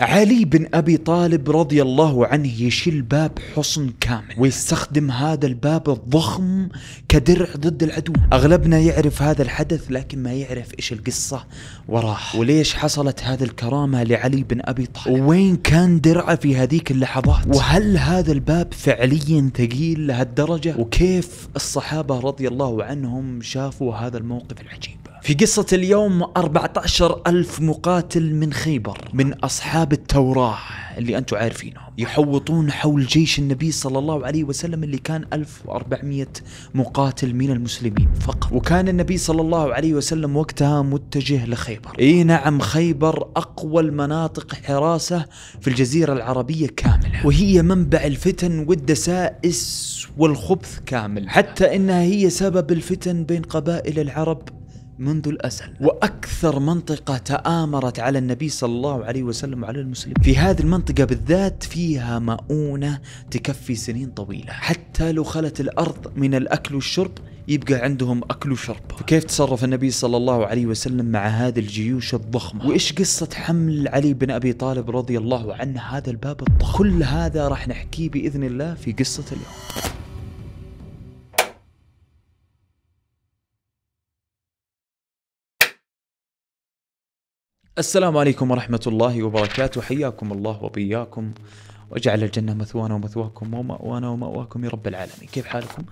علي بن أبي طالب رضي الله عنه يشيل باب حصن كامل ويستخدم هذا الباب الضخم كدرع ضد العدو أغلبنا يعرف هذا الحدث لكن ما يعرف إيش القصة وراه وليش حصلت هذه الكرامة لعلي بن أبي طالب وين كان درعه في هذيك اللحظات وهل هذا الباب فعليا ثقيل لهالدرجة وكيف الصحابة رضي الله عنهم شافوا هذا الموقف العجيب في قصة اليوم 14 ألف مقاتل من خيبر من أصحاب التوراة اللي أنتم عارفينهم يحوطون حول جيش النبي صلى الله عليه وسلم اللي كان 1400 مقاتل من المسلمين فقط وكان النبي صلى الله عليه وسلم وقتها متجه لخيبر اي نعم خيبر أقوى المناطق حراسة في الجزيرة العربية كاملة وهي منبع الفتن والدسائس والخبث كامل حتى إنها هي سبب الفتن بين قبائل العرب منذ الأزل وأكثر منطقة تآمرت على النبي صلى الله عليه وسلم وعلى المسلمين في هذه المنطقة بالذات فيها مؤونة تكفي سنين طويلة حتى لو خلت الأرض من الأكل والشرب يبقى عندهم أكل وشرب فكيف تصرف النبي صلى الله عليه وسلم مع هذه الجيوش الضخمة وإيش قصة حمل علي بن أبي طالب رضي الله عنه هذا الباب الضخم كل هذا راح نحكيه بإذن الله في قصة اليوم السلام عليكم ورحمة الله وبركاته حياكم الله وبياكم واجعل الجنة مثوانا ومثواكم ومأوانا ومأواكم يا رب العالمين كيف حالكم؟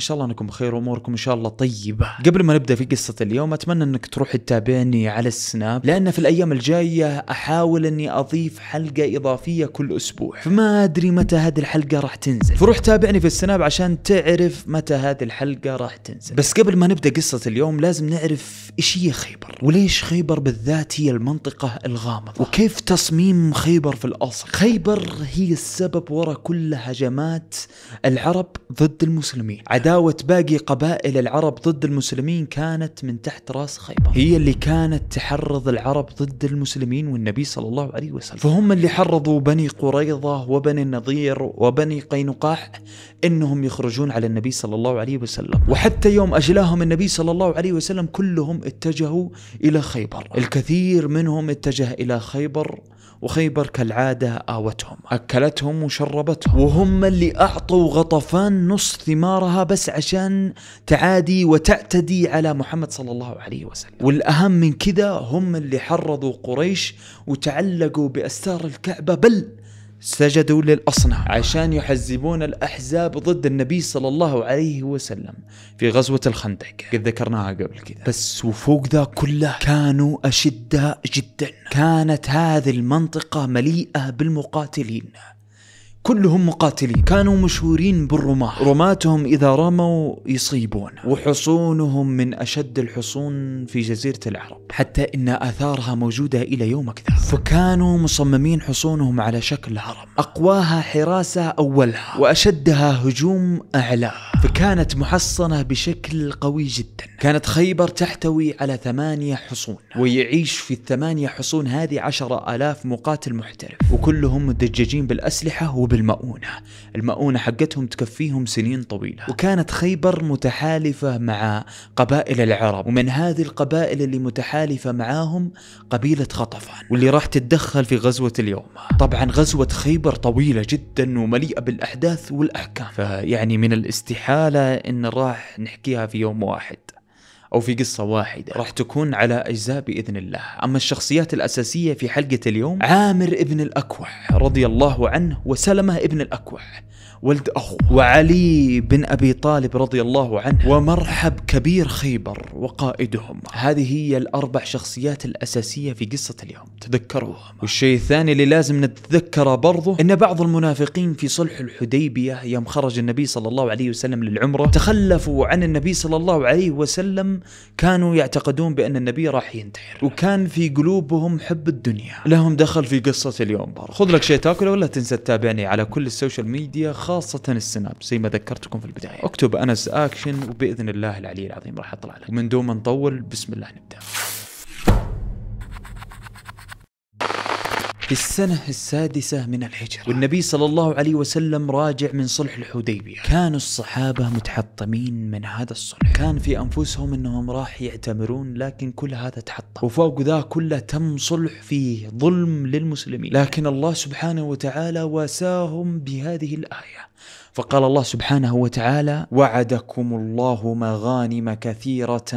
ان شاء الله انكم بخير واموركم ان شاء الله طيبه قبل ما نبدا في قصه اليوم اتمنى انك تروح تتابعني على السناب لان في الايام الجايه احاول اني اضيف حلقه اضافيه كل اسبوع فما ادري متى هذه الحلقه راح تنزل فروح تابعني في السناب عشان تعرف متى هذه الحلقه راح تنزل بس قبل ما نبدا قصه اليوم لازم نعرف ايش هي خيبر وليش خيبر بالذات هي المنطقه الغامضه وكيف تصميم خيبر في الاصل خيبر هي السبب وراء كل هجمات العرب ضد المسلمين عدا عداوة باقي قبائل العرب ضد المسلمين كانت من تحت راس خيبر هي اللي كانت تحرض العرب ضد المسلمين والنبي صلى الله عليه وسلم فهم اللي حرضوا بني قريظة وبني النضير وبني قينقاع انهم يخرجون على النبي صلى الله عليه وسلم وحتى يوم اجلاهم النبي صلى الله عليه وسلم كلهم اتجهوا الى خيبر الكثير منهم اتجه الى خيبر وخيبر كالعادة آوتهم أكلتهم وشربتهم وهم اللي أعطوا غطفان نص ثمارها بس عشان تعادي وتعتدي على محمد صلى الله عليه وسلم والأهم من كذا هم اللي حرضوا قريش وتعلقوا بأستار الكعبة بل سجدوا للأصنام عشان يحزبون الأحزاب ضد النبي صلى الله عليه وسلم في غزوة الخندق قد ذكرناها قبل كذا بس وفوق ذا كله كانوا أشداء جدا كانت هذه المنطقة مليئة بالمقاتلين كلهم مقاتلين كانوا مشهورين بالرماح رماتهم إذا رموا يصيبون وحصونهم من أشد الحصون في جزيرة العرب حتى إن آثارها موجودة إلى يومك ذا فكانوا مصممين حصونهم على شكل هرم أقواها حراسة أولها وأشدها هجوم أعلى فكانت محصنة بشكل قوي جدا كانت خيبر تحتوي على ثمانية حصون ويعيش في الثمانية حصون هذه عشرة آلاف مقاتل محترف وكلهم مدججين بالأسلحة بالمؤونة المؤونة حقتهم تكفيهم سنين طويلة وكانت خيبر متحالفة مع قبائل العرب ومن هذه القبائل اللي متحالفة معاهم قبيلة خطفان واللي راح تتدخل في غزوة اليوم طبعا غزوة خيبر طويلة جدا ومليئة بالأحداث والأحكام فيعني من الاستحالة ان راح نحكيها في يوم واحد أو في قصة واحدة راح تكون على أجزاء بإذن الله أما الشخصيات الأساسية في حلقة اليوم عامر ابن الأكوح رضي الله عنه وسلمة ابن الأكوح ولد أخو وعلي بن أبي طالب رضي الله عنه ومرحب كبير خيبر وقائدهم هذه هي الأربع شخصيات الأساسية في قصة اليوم تذكروها والشيء الثاني اللي لازم نتذكره برضه أن بعض المنافقين في صلح الحديبية يوم خرج النبي صلى الله عليه وسلم للعمرة تخلفوا عن النبي صلى الله عليه وسلم كانوا يعتقدون بأن النبي راح ينتحر وكان في قلوبهم حب الدنيا لهم دخل في قصة اليوم برضه خذ لك شيء تاكله ولا تنسى تتابعني على كل السوشيال ميديا خاصة السناب زي ما ذكرتكم في البداية اكتب أنس أكشن وبإذن الله العلي العظيم راح أطلع لك ومن دون ما نطول بسم الله نبدأ في السنة السادسة من الهجرة والنبي صلى الله عليه وسلم راجع من صلح الحديبية كانوا الصحابة متحطمين من هذا الصلح كان في أنفسهم أنهم راح يعتمرون لكن كل هذا تحطم وفوق ذا كله تم صلح فيه ظلم للمسلمين لكن الله سبحانه وتعالى واساهم بهذه الآية فقال الله سبحانه وتعالى وعدكم الله مغانم كثيرة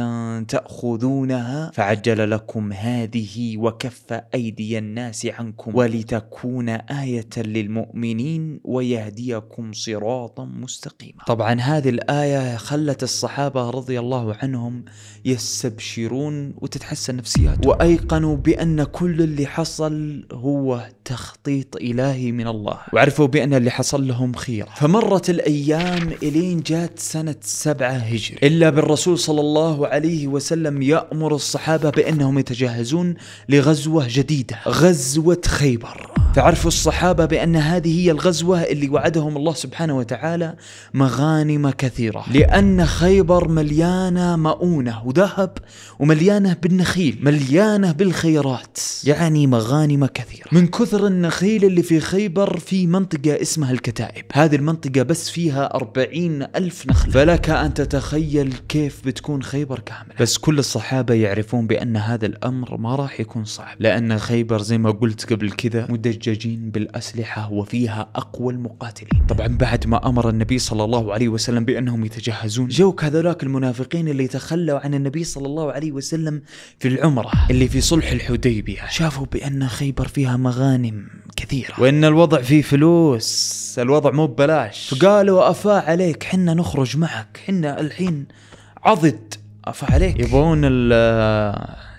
تأخذونها فعجل لكم هذه وكف أيدي الناس عنكم ولتكون آية للمؤمنين ويهديكم صراطا مستقيما طبعا هذه الآية خلت الصحابة رضي الله عنهم يستبشرون وتتحسن نفسياتهم وأيقنوا بأن كل اللي حصل هو تخطيط إلهي من الله وعرفوا بأن اللي حصل لهم خيرة فمر مرت الأيام إلين جات سنة سبعة هجري إلا بالرسول صلى الله عليه وسلم يأمر الصحابة بأنهم يتجهزون لغزوة جديدة غزوة خيبر فعرفوا الصحابة بأن هذه هي الغزوة اللي وعدهم الله سبحانه وتعالى مغانم كثيرة نعم. لأن خيبر مليانة مؤونة وذهب ومليانة بالنخيل مليانة بالخيرات يعني مغانم كثيرة من كثر النخيل اللي في خيبر في منطقة اسمها الكتائب هذه المنطقة بس فيها أربعين ألف نخل فلك أن تتخيل كيف بتكون خيبر كاملة بس كل الصحابة يعرفون بأن هذا الأمر ما راح يكون صعب لأن خيبر زي ما قلت قبل كذا مدج محججين بالأسلحة وفيها أقوى المقاتلين طبعا بعد ما أمر النبي صلى الله عليه وسلم بأنهم يتجهزون جوك هذولاك المنافقين اللي تخلوا عن النبي صلى الله عليه وسلم في العمرة اللي في صلح الحديبية شافوا بأن خيبر فيها مغانم كثيرة وإن الوضع فيه فلوس الوضع مو ببلاش فقالوا أفا عليك حنا نخرج معك حنا الحين عضد أفا عليك يبغون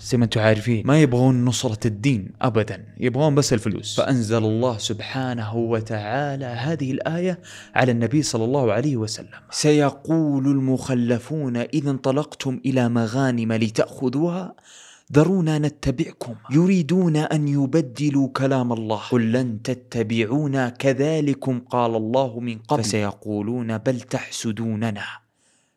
زي ما انتم عارفين ما يبغون نصرة الدين أبدا يبغون بس الفلوس فأنزل الله سبحانه وتعالى هذه الآية على النبي صلى الله عليه وسلم سيقول المخلفون إذا انطلقتم إلى مغانم لتأخذوها ذرونا نتبعكم يريدون أن يبدلوا كلام الله قل لن تتبعونا كذلكم قال الله من قبل فسيقولون بل تحسدوننا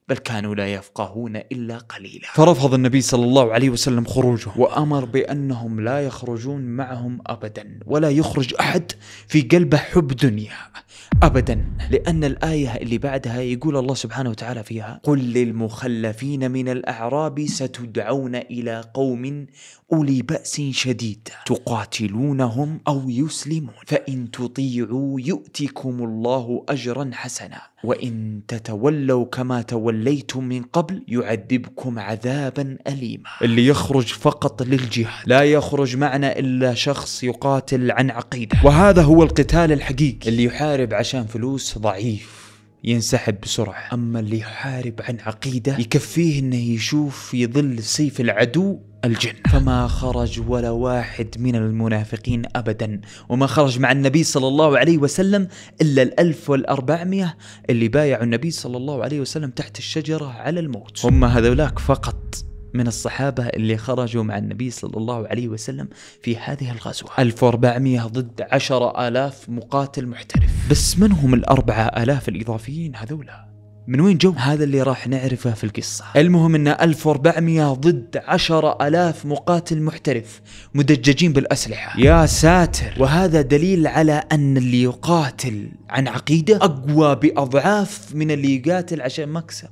بل كانوا لا يفقهون إلا قليلا فرفض النبي صلى الله عليه وسلم خروجهم وأمر بأنهم لا يخرجون معهم أبدا ولا يخرج أحد في قلبه حب دنيا أبدا لأن الآية اللي بعدها يقول الله سبحانه وتعالى فيها قل للمخلفين من الأعراب ستدعون إلى قوم أولي بأس شديد تقاتلونهم أو يسلمون فإن تطيعوا يؤتكم الله أجرا حسنا وإن تتولوا كما توليتم من قبل يعذبكم عذابا أليما اللي يخرج فقط للجهة لا يخرج معنا إلا شخص يقاتل عن عقيدة وهذا هو القتال الحقيقي اللي يحارب عشان فلوس ضعيف ينسحب بسرعة أما اللي يحارب عن عقيدة يكفيه أنه يشوف في ظل سيف العدو الجنة فما خرج ولا واحد من المنافقين أبدا وما خرج مع النبي صلى الله عليه وسلم إلا الألف والأربعمية اللي بايعوا النبي صلى الله عليه وسلم تحت الشجرة على الموت هم هذولاك فقط من الصحابة اللي خرجوا مع النبي صلى الله عليه وسلم في هذه الغزوة 1400 ضد 10000 مقاتل محترف بس من هم الأربعة آلاف الإضافيين هذولا؟ من وين جو؟ هذا اللي راح نعرفه في القصة المهم ان 1400 ضد 10000 مقاتل محترف مدججين بالأسلحة يا ساتر وهذا دليل على أن اللي يقاتل عن عقيدة أقوى بأضعاف من اللي يقاتل عشان مكسب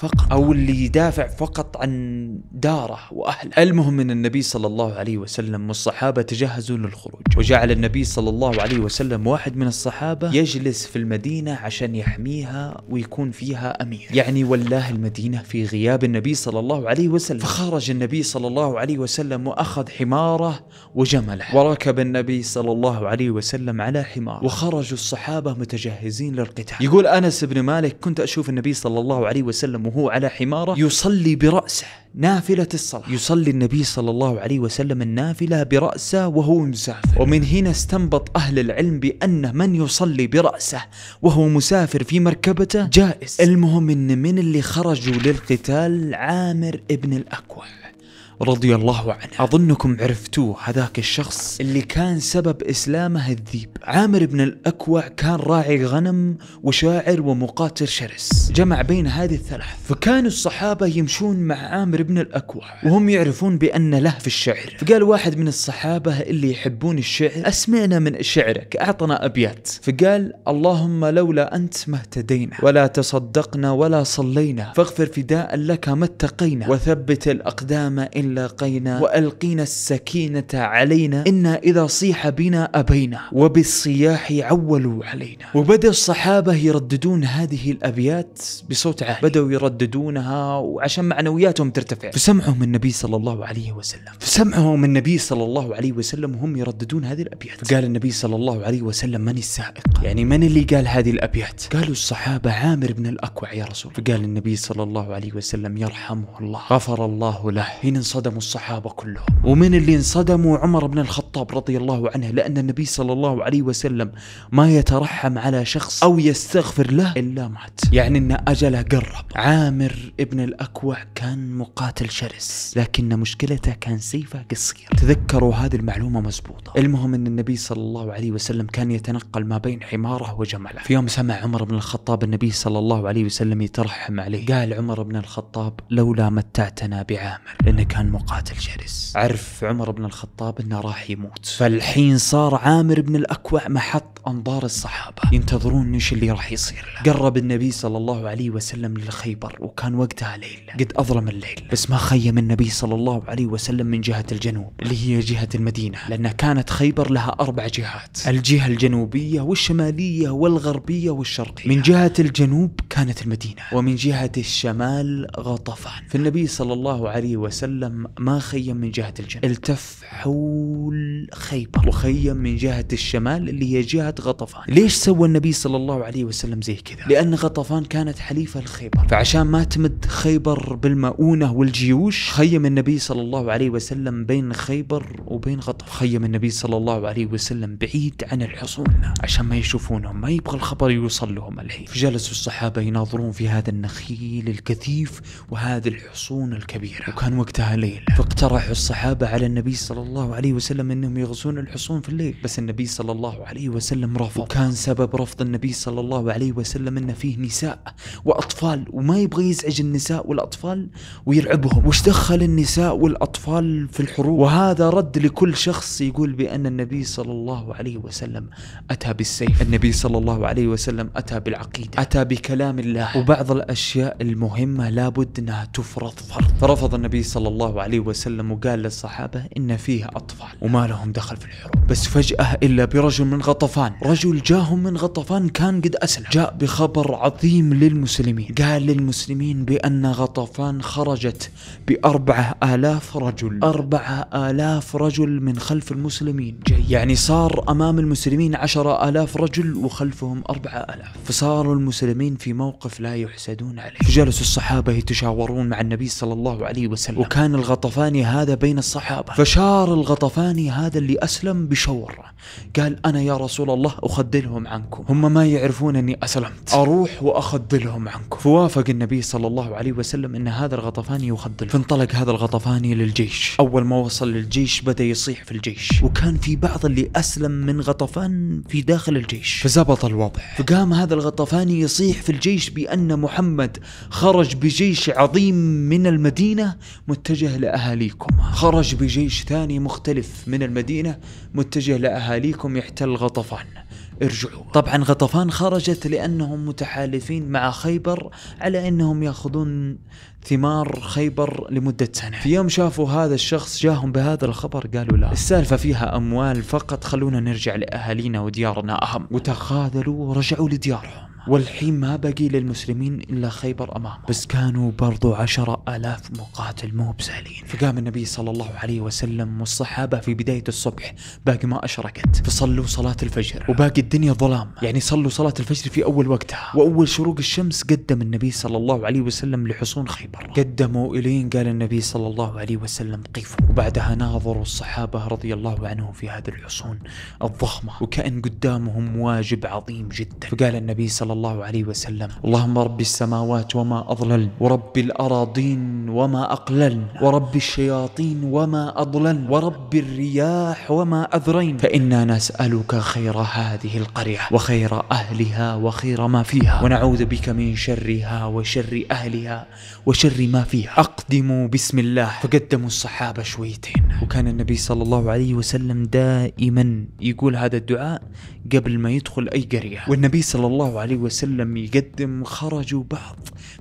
فقط أو اللي يدافع فقط عن داره وأهله المهم أن النبي صلى الله عليه وسلم والصحابة تجهزوا للخروج وجعل النبي صلى الله عليه وسلم واحد من الصحابة يجلس في المدينة عشان يحميها ويكون فيها أمير يعني والله المدينة في غياب النبي صلى الله عليه وسلم فخرج النبي صلى الله عليه وسلم وأخذ حماره وجمله وركب النبي صلى الله عليه وسلم على حمار وخرجوا الصحابة متجهزين للقتال يقول أنس بن مالك كنت أشوف النبي صلى الله عليه وسلم وهو على حماره يصلي برأسه نافلة الصلاة يصلي النبي صلى الله عليه وسلم النافلة برأسه وهو مسافر ومن هنا استنبط أهل العلم بأن من يصلي برأسه وهو مسافر في مركبته جائز المهم أن من اللي خرجوا للقتال عامر ابن الأكوع رضي الله عنه أظنكم عرفتوه هذاك الشخص اللي كان سبب إسلامه الذيب عامر بن الأكوع كان راعي غنم وشاعر ومقاتل شرس جمع بين هذه الثلاث فكان الصحابة يمشون مع عامر بن الأكوع وهم يعرفون بأن له في الشعر فقال واحد من الصحابة اللي يحبون الشعر أسمعنا من شعرك أعطنا أبيات فقال اللهم لولا أنت ما اهتدينا ولا تصدقنا ولا صلينا فاغفر فداء لك ما اتقينا وثبت الأقدام إن لاقينا وألقينا السكينة علينا إنا إذا صيح بنا أبينا وبالصياح عولوا علينا وبدأ الصحابة يرددون هذه الأبيات بصوت عالي بدأوا يرددونها وعشان معنوياتهم ترتفع فسمعهم النبي صلى الله عليه وسلم فسمعهم النبي صلى الله عليه وسلم وهم يرددون هذه الأبيات فقال النبي صلى الله عليه وسلم من السائق يعني من اللي قال هذه الأبيات قالوا الصحابة عامر بن الأكوع يا رسول فقال النبي صلى الله عليه وسلم يرحمه الله غفر الله له حين انصدموا الصحابة كلهم ومن اللي انصدموا عمر بن الخطاب رضي الله عنه لأن النبي صلى الله عليه وسلم ما يترحم على شخص أو يستغفر له إلا مات يعني أن أجله قرب عامر ابن الأكوع كان مقاتل شرس لكن مشكلته كان سيفه قصير تذكروا هذه المعلومة مزبوطة المهم أن النبي صلى الله عليه وسلم كان يتنقل ما بين حماره وجمله في يوم سمع عمر بن الخطاب النبي صلى الله عليه وسلم يترحم عليه قال عمر بن الخطاب لولا متعتنا بعامر لأنه كان المقاتل جرس عرف عمر بن الخطاب انه راح يموت فالحين صار عامر بن الاكوع محط انظار الصحابه ينتظرون ايش اللي راح يصير له قرب النبي صلى الله عليه وسلم للخيبر وكان وقتها ليل قد اظلم الليل بس ما خيم النبي صلى الله عليه وسلم من جهه الجنوب اللي هي جهه المدينه لان كانت خيبر لها اربع جهات الجهه الجنوبيه والشماليه والغربيه والشرقيه من جهه الجنوب كانت المدينه ومن جهه الشمال غطفان فالنبي صلى الله عليه وسلم ما خيم من جهة الجنوب التف حول خيبر وخيم من جهة الشمال اللي هي جهة غطفان ليش سوى النبي صلى الله عليه وسلم زي كذا لأن غطفان كانت حليفة لخيبر فعشان ما تمد خيبر بالمؤونة والجيوش خيم النبي صلى الله عليه وسلم بين خيبر وبين غطفان خيم النبي صلى الله عليه وسلم بعيد عن الحصون عشان ما يشوفونهم ما يبغى الخبر يوصل لهم الحين فجلسوا الصحابة يناظرون في هذا النخيل الكثيف وهذه الحصون الكبيرة وكان وقتها الليل فاقترحوا الصحابة على النبي صلى الله عليه وسلم أنهم يغزون الحصون في الليل بس النبي صلى الله عليه وسلم رفض وكان سبب رفض النبي صلى الله عليه وسلم أن فيه نساء وأطفال وما يبغى يزعج النساء والأطفال ويلعبهم وش دخل النساء والأطفال في الحروب وهذا رد لكل شخص يقول بأن النبي صلى الله عليه وسلم أتى بالسيف النبي صلى الله عليه وسلم أتى بالعقيدة أتى بكلام الله وبعض الأشياء المهمة لابد أنها تفرض فرض فرفض النبي صلى الله الله عليه وسلم وقال للصحابة إن فيه أطفال وما لهم دخل في الحروب بس فجأة إلا برجل من غطفان رجل جاهم من غطفان كان قد أسلم جاء بخبر عظيم للمسلمين قال للمسلمين بأن غطفان خرجت بأربعة آلاف رجل أربعة آلاف رجل من خلف المسلمين جاي يعني صار أمام المسلمين عشرة آلاف رجل وخلفهم أربعة آلاف فصاروا المسلمين في موقف لا يحسدون عليه فجلسوا الصحابة يتشاورون مع النبي صلى الله عليه وسلم وكان الغطفاني هذا بين الصحابة فشار الغطفاني هذا اللي أسلم بشورة قال أنا يا رسول الله أخدلهم عنكم هم ما يعرفون أني أسلمت أروح وأخدلهم عنكم فوافق النبي صلى الله عليه وسلم أن هذا الغطفاني يخدل فانطلق هذا الغطفاني للجيش أول ما وصل للجيش بدأ يصيح في الجيش وكان في بعض اللي أسلم من غطفان في داخل الجيش فزبط الوضع فقام هذا الغطفاني يصيح في الجيش بأن محمد خرج بجيش عظيم من المدينة متجه متجه لأهاليكم خرج بجيش ثاني مختلف من المدينة متجه لأهاليكم يحتل غطفان ارجعوا طبعا غطفان خرجت لأنهم متحالفين مع خيبر على أنهم يأخذون ثمار خيبر لمدة سنة في يوم شافوا هذا الشخص جاهم بهذا الخبر قالوا لا السالفة فيها أموال فقط خلونا نرجع لأهالينا وديارنا أهم وتخاذلوا ورجعوا لديارهم والحين ما بقي للمسلمين إلا خيبر أمامه بس كانوا برضو عشرة ألاف مقاتل مو بسهلين فقام النبي صلى الله عليه وسلم والصحابة في بداية الصبح باقي ما أشركت فصلوا صلاة الفجر وباقي الدنيا ظلام يعني صلوا صلاة الفجر في أول وقتها وأول شروق الشمس قدم النبي صلى الله عليه وسلم لحصون خيبر قدموا إلين قال النبي صلى الله عليه وسلم قيفوا وبعدها ناظروا الصحابة رضي الله عنهم في هذه الحصون الضخمة وكأن قدامهم واجب عظيم جدا فقال النبي صلى الله عليه وسلم اللهم رب السماوات وما أضلل ورب الأراضين وما أقلل ورب الشياطين وما أضلل ورب الرياح وما أذرين فإنا نسألك خير هذه القرية وخير أهلها وخير ما فيها ونعوذ بك من شرها وشر أهلها وشر ما فيها أقدموا بسم الله فقدموا الصحابة شويتين وكان النبي صلى الله عليه وسلم دائما يقول هذا الدعاء قبل ما يدخل أي قرية والنبي صلى الله عليه وسلم يقدم خرجوا بعض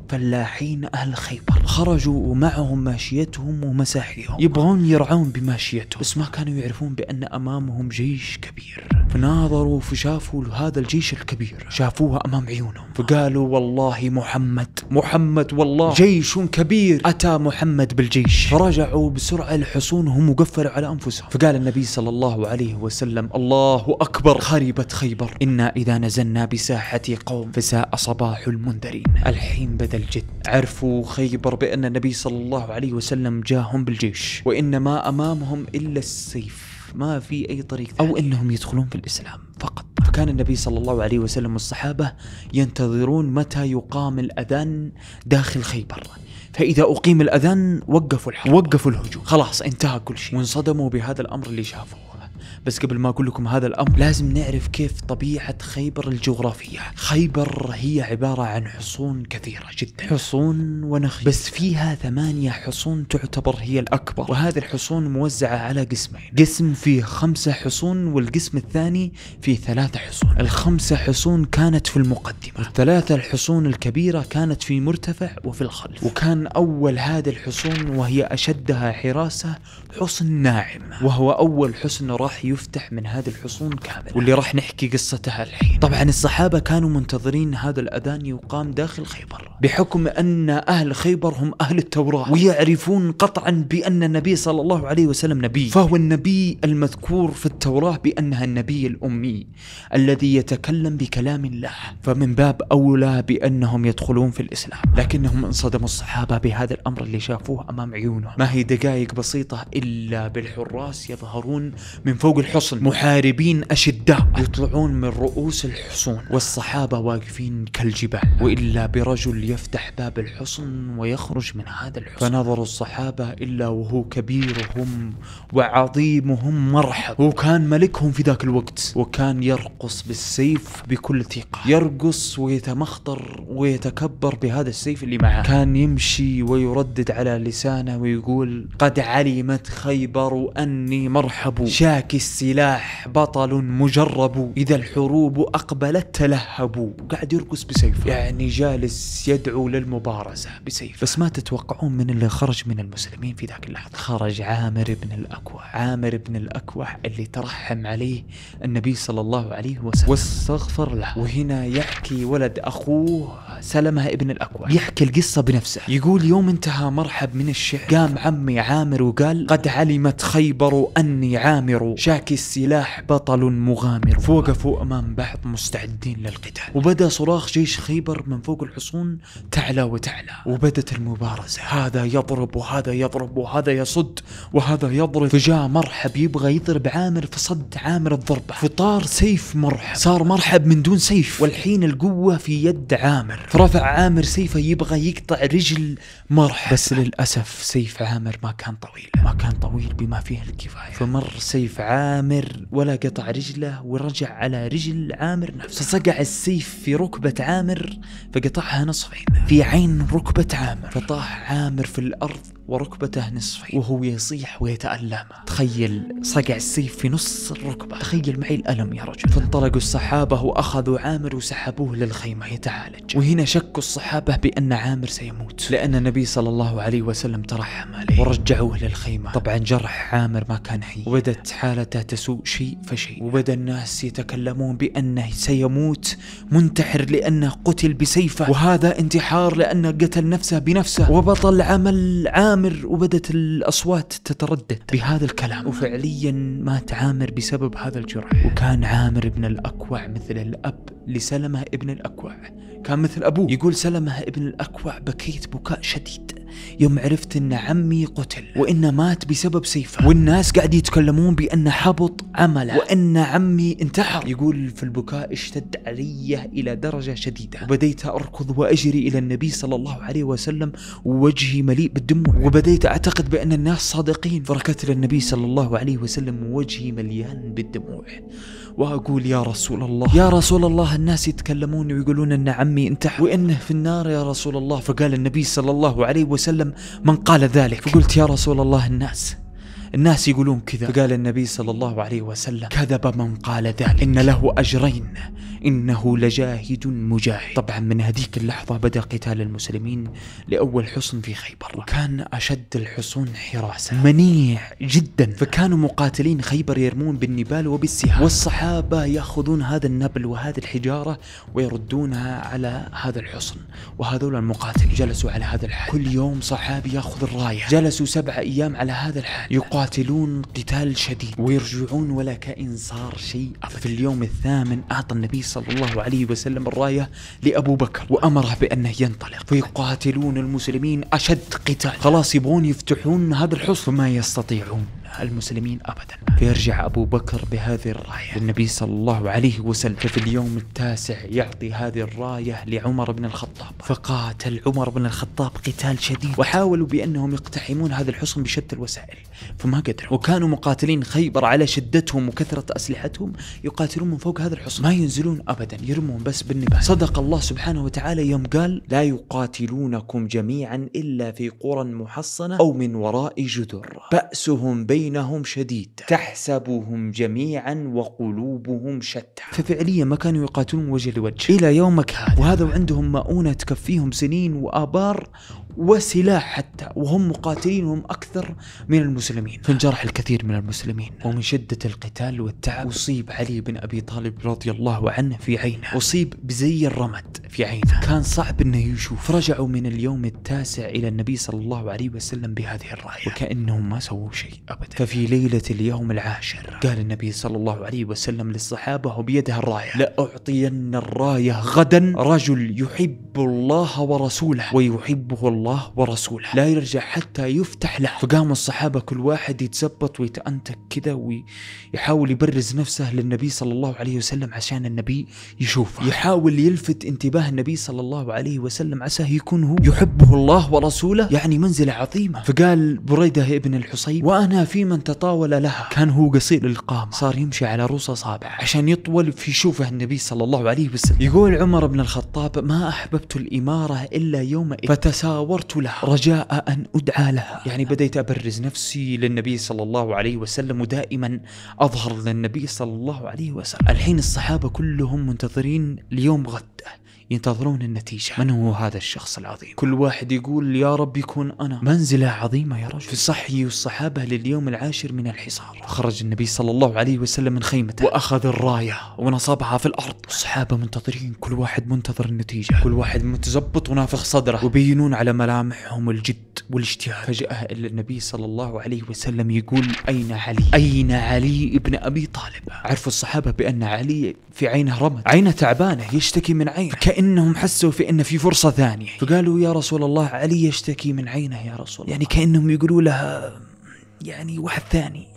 فلاحين أهل خيبر خرجوا ومعهم ماشيتهم ومساحيهم يبغون يرعون بماشيتهم بس ما كانوا يعرفون بأن أمامهم جيش كبير فناظروا فشافوا هذا الجيش الكبير شافوها أمام عيونهم فقالوا والله محمد محمد والله جيش كبير أتى محمد بالجيش فرجعوا بسرعة لحصونهم وقفلوا على أنفسهم فقال النبي صلى الله عليه وسلم الله أكبر خربت خيبر إنا إذا نزلنا بساحة قوم فساء صباح المنذرين الحين بدا الجد عرفوا خيبر بأن النبي صلى الله عليه وسلم جاهم بالجيش وإن ما أمامهم إلا السيف ما في أي طريق ثاني. أو أنهم يدخلون في الإسلام فقط فكان النبي صلى الله عليه وسلم والصحابة ينتظرون متى يقام الأذان داخل خيبر فإذا أقيم الأذان وقفوا الحرب وقفوا الهجوم خلاص انتهى كل شيء وانصدموا بهذا الأمر اللي شافوه بس قبل ما اقول لكم هذا الامر لازم نعرف كيف طبيعه خيبر الجغرافيه خيبر هي عباره عن حصون كثيره جدا حصون ونخيل بس فيها ثمانيه حصون تعتبر هي الاكبر وهذه الحصون موزعه على قسمين قسم فيه خمسه حصون والقسم الثاني فيه ثلاثه حصون الخمسه حصون كانت في المقدمه الثلاثه الحصون الكبيره كانت في مرتفع وفي الخلف وكان اول هذه الحصون وهي اشدها حراسه حصن ناعم وهو اول حصن راح يفتح من هذه الحصون كاملة واللي راح نحكي قصتها الحين طبعا الصحابة كانوا منتظرين هذا الأذان يقام داخل خيبر بحكم أن أهل خيبر هم أهل التوراة ويعرفون قطعا بأن النبي صلى الله عليه وسلم نبي فهو النبي المذكور في التوراة بأنها النبي الأمي الذي يتكلم بكلام الله فمن باب أولى بأنهم يدخلون في الإسلام لكنهم انصدموا الصحابة بهذا الأمر اللي شافوه أمام عيونهم ما هي دقائق بسيطة إلا بالحراس يظهرون من فوق فوق الحصن محاربين أشداء يطلعون من رؤوس الحصون والصحابة واقفين كالجبال وإلا برجل يفتح باب الحصن ويخرج من هذا الحصن فنظر الصحابة إلا وهو كبيرهم وعظيمهم مرحب وكان ملكهم في ذاك الوقت وكان يرقص بالسيف بكل ثقة يرقص ويتمخطر ويتكبر بهذا السيف اللي معه كان يمشي ويردد على لسانه ويقول قد علمت خيبر أني مرحب شاكس السلاح بطل مجرب إذا الحروب أقبلت تلهب وقاعد يرقص بسيفه يعني جالس يدعو للمبارزة بسيفه بس ما تتوقعون من اللي خرج من المسلمين في ذاك اللحظة خرج عامر بن الأكوع عامر بن الأكوع اللي ترحم عليه النبي صلى الله عليه وسلم واستغفر له وهنا يحكي ولد أخوه سلمة ابن الأكوع يحكي القصة بنفسه يقول يوم انتهى مرحب من الشعر قام عمي عامر وقال قد علمت خيبر أني عامر شاهد ومعك السلاح بطل مغامر فوقفوا أمام بعض مستعدين للقتال وبدأ صراخ جيش خيبر من فوق الحصون تعلى وتعلى وبدت المبارزة هذا يضرب وهذا يضرب وهذا يصد وهذا يضرب فجاء مرحب يبغى يضرب عامر فصد عامر الضربة فطار سيف مرحب صار مرحب من دون سيف والحين القوة في يد عامر فرفع عامر سيفه يبغى يقطع رجل مرحب بس للأسف سيف عامر ما كان طويل ما كان طويل بما فيه الكفاية فمر سيف عامر عامر ولا قطع رجله ورجع على رجل عامر نفسه فصقع السيف في ركبة عامر فقطعها نصفين في عين ركبة عامر فطاح عامر في الأرض وركبته نصفين وهو يصيح ويتألم تخيل صقع السيف في نص الركبة تخيل معي الألم يا رجل فانطلقوا الصحابة وأخذوا عامر وسحبوه للخيمة يتعالج وهنا شكوا الصحابة بأن عامر سيموت لأن النبي صلى الله عليه وسلم ترحم عليه ورجعوه للخيمة طبعا جرح عامر ما كان حي وبدت حالته تسوء شيء فشيء وبدا الناس يتكلمون بأنه سيموت منتحر لأنه قتل بسيفه وهذا انتحار لأنه قتل نفسه بنفسه وبطل عمل عامر وبدت الأصوات تتردد بهذا الكلام وفعليا مات عامر بسبب هذا الجرح وكان عامر ابن الأكوع مثل الأب لسلمة ابن الأكوع كان مثل أبوه يقول سلمة ابن الأكوع بكيت بكاء شديد يوم عرفت ان عمي قتل وانه مات بسبب سيفه والناس قاعد يتكلمون بان حبط عمله وان عمي انتحر يقول في البكاء اشتد علي الى درجه شديده وبديت اركض واجري الى النبي صلى الله عليه وسلم ووجهي مليء بالدموع وبديت اعتقد بان الناس صادقين فركت للنبي صلى الله عليه وسلم ووجهي مليان بالدموع واقول يا رسول الله يا رسول الله الناس يتكلمون ويقولون ان عمي انتحر وانه في النار يا رسول الله فقال النبي صلى الله عليه وسلم وسلم من قال ذلك فقلت يا رسول الله الناس الناس يقولون كذا فقال النبي صلى الله عليه وسلم كذب من قال ذلك إن له أجرين إنه لجاهد مجاهد طبعا من هذيك اللحظة بدأ قتال المسلمين لأول حصن في خيبر وكان أشد الحصون حراسة منيع جدا فكانوا مقاتلين خيبر يرمون بالنبال وبالسهام والصحابة يأخذون هذا النبل وهذه الحجارة ويردونها على هذا الحصن وهذول المقاتلين جلسوا على هذا الحال كل يوم صحابي يأخذ الراية جلسوا سبع أيام على هذا الحال يقال يقاتلون قتال شديد ويرجعون ولا كائن صار شيء ففي اليوم الثامن أعطى النبي صلى الله عليه وسلم الراية لأبو بكر وأمره بأنه ينطلق فيقاتلون المسلمين أشد قتال خلاص يبغون يفتحون هذا الحصن ما يستطيعون المسلمين ابدا فيرجع ابو بكر بهذه الرايه للنبي صلى الله عليه وسلم ففي اليوم التاسع يعطي هذه الرايه لعمر بن الخطاب فقاتل عمر بن الخطاب قتال شديد وحاولوا بانهم يقتحمون هذا الحصن بشتى الوسائل فما قدروا وكانوا مقاتلين خيبر على شدتهم وكثرة أسلحتهم يقاتلون من فوق هذا الحصن ما ينزلون أبدا يرمون بس بالنبال صدق الله سبحانه وتعالى يوم قال لا يقاتلونكم جميعا إلا في قرى محصنة أو من وراء جدر بأسهم بينهم شديد تحسبهم جميعا وقلوبهم شتى ففعليا ما كانوا يقاتلون وجه لوجه إلى يومك هذا وهذا وعندهم مؤونة تكفيهم سنين وآبار وسلاح حتى وهم مقاتلين وهم أكثر من المسلمين المسلمين فانجرح الكثير من المسلمين ومن شدة القتال والتعب أصيب علي بن أبي طالب رضي الله عنه في عينه أصيب بزي الرمد في عينه كان صعب أنه يشوف رجعوا من اليوم التاسع إلى النبي صلى الله عليه وسلم بهذه الراية وكأنهم ما سووا شيء أبدا ففي ليلة اليوم العاشر نعم. قال النبي صلى الله عليه وسلم للصحابة وبيده الراية لأعطين الراية غدا رجل يحب الله ورسوله ويحبه الله ورسوله لا يرجع حتى يفتح له فقام الصحابة كل الواحد يتزبط ويتأنتك كذا ويحاول يبرز نفسه للنبي صلى الله عليه وسلم عشان النبي يشوفه يحاول يلفت انتباه النبي صلى الله عليه وسلم عساه يكون هو يحبه الله ورسوله يعني منزلة عظيمة فقال بريدة ابن الحصين وأنا في من تطاول لها كان هو قصير القامة صار يمشي على رؤوس أصابع عشان يطول في شوفه النبي صلى الله عليه وسلم يقول عمر بن الخطاب ما أحببت الإمارة إلا يوم فتساورت لها رجاء أن أدعى لها يعني بديت أبرز نفسي للنبي صلى الله عليه وسلم ودائما أظهر للنبي صلى الله عليه وسلم الحين الصحابة كلهم منتظرين ليوم غد ينتظرون النتيجة من هو هذا الشخص العظيم كل واحد يقول يا رب يكون أنا منزلة عظيمة يا رجل في صحي الصحابة لليوم العاشر من الحصار خرج النبي صلى الله عليه وسلم من خيمته وأخذ الراية ونصبها في الأرض الصحابة منتظرين كل واحد منتظر النتيجة كل واحد متزبط ونافخ صدره وبينون على ملامحهم الجد والاجتهاد فجأة النبي صلى الله عليه وسلم يقول أين علي أين علي ابن أبي طالب عرفوا الصحابة بأن علي في عينه رمد عينه تعبانة يشتكي من عينه كأنهم حسوا في أن في فرصة ثانية فقالوا يا رسول الله علي يشتكي من عينه يا رسول الله يعني كأنهم يقولوا لها يعني واحد ثاني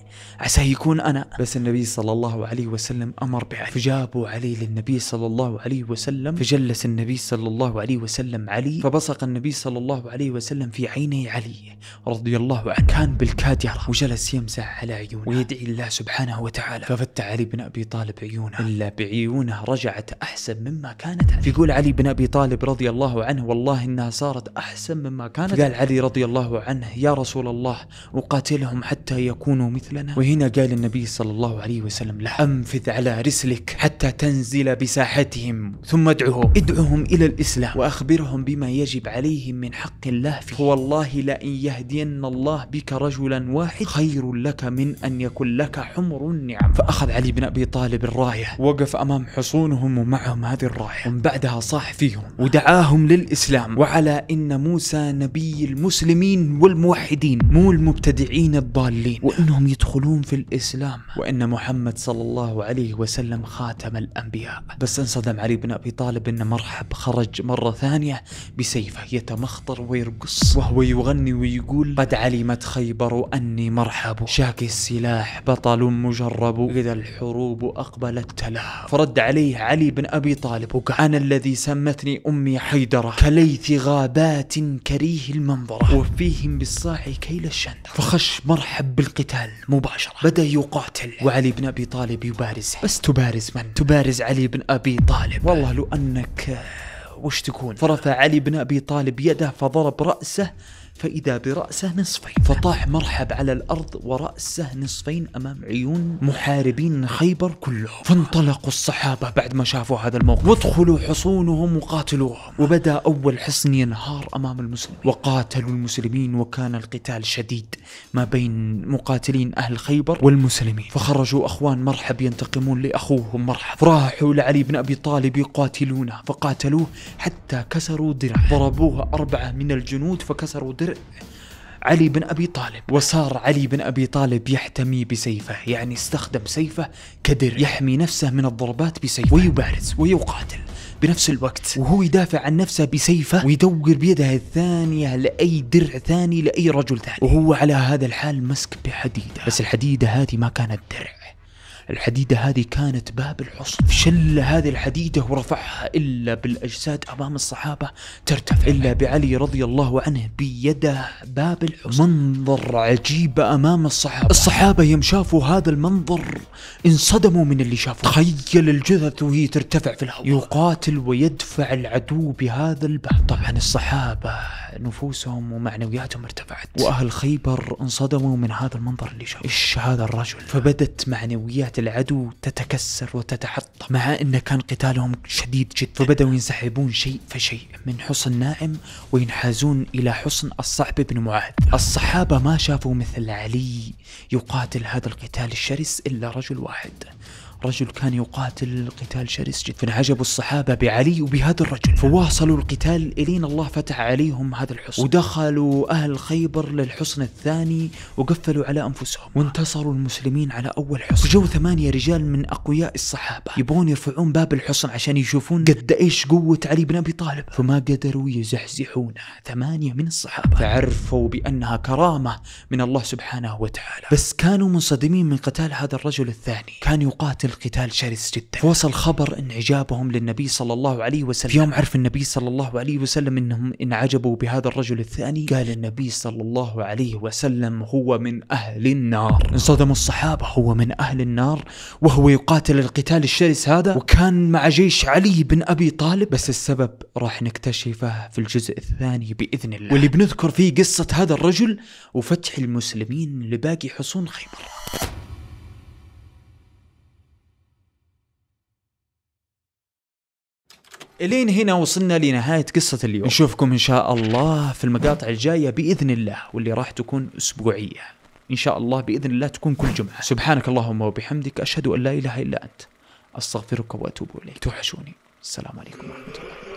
عسى يكون أنا بس النبي صلى الله عليه وسلم أمر بعلي فجابوا علي للنبي صلى الله عليه وسلم فجلس النبي صلى الله عليه وسلم علي فبصق النبي صلى الله عليه وسلم في عيني علي رضي الله عنه كان بالكاد يرى وجلس يمسح على عيونه ويدعي الله سبحانه وتعالى ففتح علي بن أبي طالب عيونه إلا بعيونه رجعت أحسن مما كانت عليه فيقول علي بن أبي طالب رضي الله عنه والله إنها صارت أحسن مما كانت قال علي رضي الله عنه يا رسول الله أقاتلهم حتى يكونوا مثلنا وهي هنا قال النبي صلى الله عليه وسلم له أنفذ على رسلك حتى تنزل بساحتهم ثم ادعهم ادعهم إلى الإسلام وأخبرهم بما يجب عليهم من حق الله فيه والله لئن يهدين الله بك رجلا واحد خير لك من أن يكن لك حمر النعم فأخذ علي بن أبي طالب الراية وقف أمام حصونهم ومعهم هذه الراية ومن بعدها صاح فيهم ودعاهم للإسلام وعلى إن موسى نبي المسلمين والموحدين مو المبتدعين الضالين وإنهم يدخلون كلهم في الإسلام وأن محمد صلى الله عليه وسلم خاتم الأنبياء بس انصدم علي بن أبي طالب أن مرحب خرج مرة ثانية بسيفه يتمخطر ويرقص وهو يغني ويقول قد علمت خيبر أني مرحب شاكي السلاح بطل مجرب إذا الحروب أقبلت تلاها فرد عليه علي بن أبي طالب وقال أنا الذي سمتني أمي حيدرة كليث غابات كريه المنظرة وفيهم بالصاع كيل الشندر فخش مرحب بالقتال مباشرة العشرة بدأ يقاتل وعلي بن أبي طالب يبارزه بس تبارز من؟ تبارز علي بن أبي طالب والله لو أنك آه، وش تكون فرفع علي بن أبي طالب يده فضرب رأسه فإذا برأسه نصفين فطاح مرحب على الأرض ورأسه نصفين أمام عيون محاربين خيبر كلهم فانطلقوا الصحابة بعد ما شافوا هذا الموقف وادخلوا حصونهم وقاتلوهم وبدأ أول حصن ينهار أمام المسلمين وقاتلوا المسلمين وكان القتال شديد ما بين مقاتلين أهل خيبر والمسلمين فخرجوا أخوان مرحب ينتقمون لأخوهم مرحب راحوا لعلي بن أبي طالب يقاتلونه فقاتلوه حتى كسروا درعه ضربوه أربعة من الجنود فكسروا درع علي بن ابي طالب وصار علي بن ابي طالب يحتمي بسيفه يعني استخدم سيفه كدرع يحمي نفسه من الضربات بسيفه ويبارز ويقاتل بنفس الوقت وهو يدافع عن نفسه بسيفه ويدور بيده الثانيه لاي درع ثاني لاي رجل ثاني وهو على هذا الحال مسك بحديده بس الحديده هذه ما كانت درع الحديدة هذه كانت باب الحصن شل هذه الحديدة ورفعها إلا بالأجساد أمام الصحابة ترتفع إلا بعلي رضي الله عنه بيده باب الحصن منظر عجيب أمام الصحابة الصحابة يوم شافوا هذا المنظر انصدموا من اللي شافوه تخيل الجثث وهي ترتفع في الهواء يقاتل ويدفع العدو بهذا الباب طبعا الصحابة نفوسهم ومعنوياتهم ارتفعت وأهل خيبر انصدموا من هذا المنظر اللي شافوه إيش هذا الرجل فبدت معنويات أسلحة العدو تتكسر وتتحطم مع أن كان قتالهم شديد جدا فبدأوا ينسحبون شيء فشيء من حصن ناعم وينحازون إلى حصن الصعب بن معاذ الصحابة ما شافوا مثل علي يقاتل هذا القتال الشرس إلا رجل واحد رجل كان يقاتل قتال شرس جدا فانعجبوا الصحابة بعلي وبهذا الرجل فواصلوا القتال إلين الله فتح عليهم هذا الحصن ودخلوا أهل خيبر للحصن الثاني وقفلوا على أنفسهم وانتصروا المسلمين على أول حصن وجو ثمانية رجال من أقوياء الصحابة يبغون يرفعون باب الحصن عشان يشوفون قد إيش قوة علي بن أبي طالب فما قدروا يزحزحونه ثمانية من الصحابة فعرفوا بأنها كرامة من الله سبحانه وتعالى بس كانوا منصدمين من قتال هذا الرجل الثاني كان يقاتل القتال شرس جدا فوصل خبر انعجابهم للنبي صلى الله عليه وسلم في يوم عرف النبي صلى الله عليه وسلم انهم انعجبوا بهذا الرجل الثاني قال النبي صلى الله عليه وسلم هو من اهل النار انصدم الصحابه هو من اهل النار وهو يقاتل القتال الشرس هذا وكان مع جيش علي بن ابي طالب بس السبب راح نكتشفه في الجزء الثاني باذن الله واللي بنذكر فيه قصه هذا الرجل وفتح المسلمين لباقي حصون خيبر الين هنا وصلنا لنهاية قصة اليوم نشوفكم إن شاء الله في المقاطع الجاية بإذن الله واللي راح تكون أسبوعية إن شاء الله بإذن الله تكون كل جمعة سبحانك اللهم وبحمدك أشهد أن لا إله إلا أنت أستغفرك وأتوب إليك توحشوني السلام عليكم ورحمة الله